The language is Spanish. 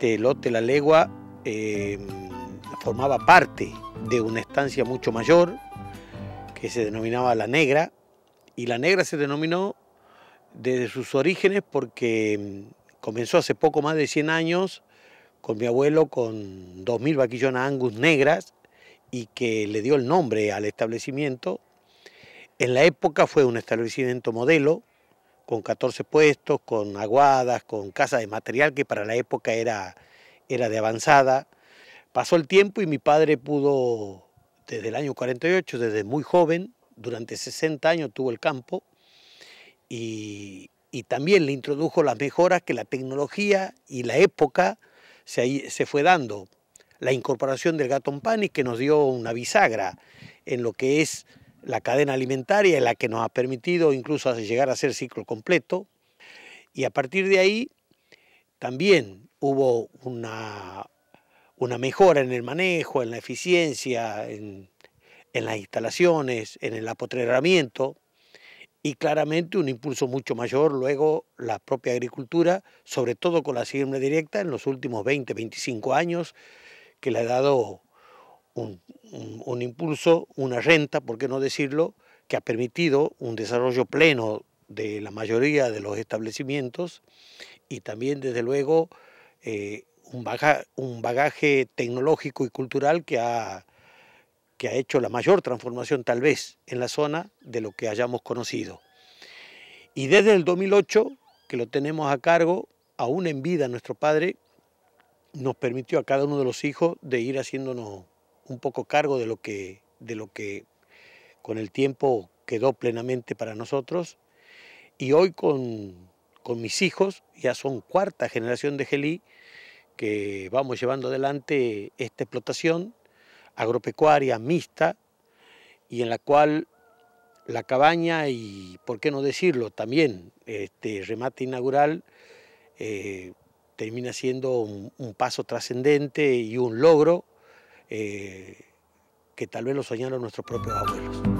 este lote La Legua em, formaba parte de una estancia mucho mayor que se denominaba La Negra y La Negra se denominó desde sus orígenes porque em, comenzó hace poco más de 100 años con mi abuelo con 2.000 vaquillonas angus negras y que le dio el nombre al establecimiento. En la época fue un establecimiento modelo con 14 puestos, con aguadas, con casa de material que para la época era, era de avanzada. Pasó el tiempo y mi padre pudo, desde el año 48, desde muy joven, durante 60 años tuvo el campo y, también le introdujo las mejoras que la tecnología y la época se, se fue dando. La incorporación del gato gatón y que nos dio una bisagra en lo que es la cadena alimentaria es la que nos ha permitido incluso llegar a ser ciclo completo. Y a partir de ahí también hubo una, una mejora en el manejo, en la eficiencia, en, en las instalaciones, en el apotreramiento y claramente un impulso mucho mayor luego la propia agricultura, sobre todo con la siembra directa en los últimos 20, 25 años, que le ha dado un, impulso, una renta, por qué no decirlo, que ha permitido un desarrollo pleno de la mayoría de los establecimientos y también, desde luego, eh, un, un, bagaje tecnológico y cultural que ha, que ha hecho la mayor transformación, tal vez, en la zona de lo que hayamos conocido. Y desde el 2008, que lo tenemos a cargo, aún en vida nuestro padre, nos permitió a cada uno de los hijos de ir haciéndonos un poco cargo de lo que, de lo que con el tiempo quedó plenamente para nosotros. Y hoy con, con mis hijos, ya son cuarta generación de Gelí, que vamos llevando adelante esta explotación agropecuaria mixta y en la cual la cabaña y, por qué no decirlo, también este remate inaugural eh, termina siendo un paso trascendente y un logro eh, que tal vez lo soñaron nuestros propios abuelos.